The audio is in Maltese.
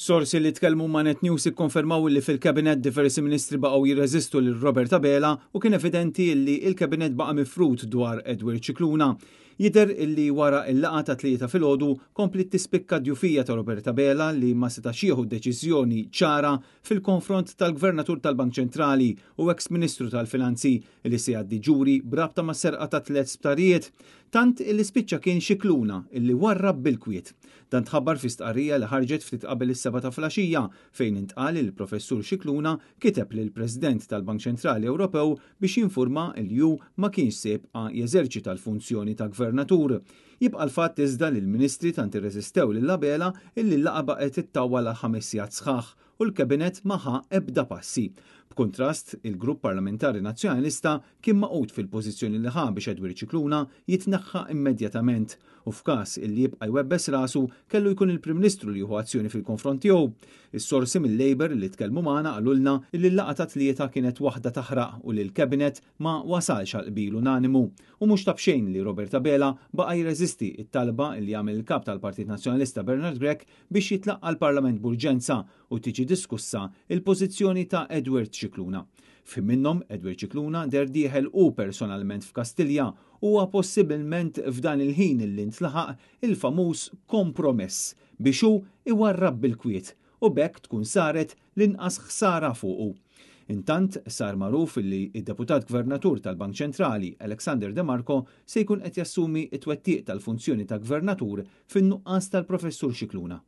Sorsi li tkellmu ma' Net News ikkonfermaw li fil-kabinet diversi ministri baqgħu jirreżistu lil Robert Abela u kien evidenti li il-kabinet baqa' mifrut dwar Edward Ċikluna. Jider illi wara il-laqa ta' tlieta fil-ħodu kompli tispikka djufija ta' Robert Abela li ma setax jieħu deċiżjoni ċara fil-konfront tal-Gvernatur tal-Bank Ċentrali u eks-Ministru tal-Finanzi li se għaddi ġuri brabta ma' serqa ta' tliet sptarijiet tant il spicċa kien xikluna illi warrab bil-kwiet. Dan tħabbar fi stqarrija li ħarġet ftit qabel is-seba ta' flaxija fejn intqal il-professur Xikluna kiteb lil president tal-Bank Ċentrali Ewropew biex jinforma il ju ma kienx sebqa jeżerċita l-funzjoni ta' gvernatur. Jibqa l-fatt iżda l-ministri tant irreżistew lil labela illi laqa baqgħet it-tawwa l ħamessijat sħaħ u l-kabinet maħa ebda passi. B'kontrast, il-grupp parlamentari nazjonalista kien maqut fil-pożizzjoni li ħa biex Edwir Ċikluna jitnaħħa immedjatament u f'każ illi jibqa' jwebbes rasu kellu jkun il-Prim Ministru li juhu azzjoni fil-konfront tiegħu. Is-sorsi mill-Labor li tkellmu magħna qalulna li l-laqgħa tlieta kienet waħda taħraq u li l-kabinet ma wasalx għal qbil unanimu u mhux tabxejn li Roberta Bela baqa' jirreżisti it-talba li jagħmel il-kap tal-Partit Nazzjonalista Bernard Grek biex jitlaqqa l-Parlament Burġenza u tiġi diskussa il-pożizzjoni ta' Edward Cicluna. Fi minnom Edward Cicluna der dieħel u personalment f'Kastilja huwa possibilment f'dan il-ħin il intlaħaq il-famuż kompromess biex hu iwarrab bil-kwiet u bekk tkun saret l-inqas ħsara fuqu. Intant sar maruf li id-deputat gvernatur tal-Bank Ċentrali Alexander De Marco se jkun qed jassumi t twettiq tal-funzjoni ta' gvernatur fin-nuqqas tal-professur Xikluna.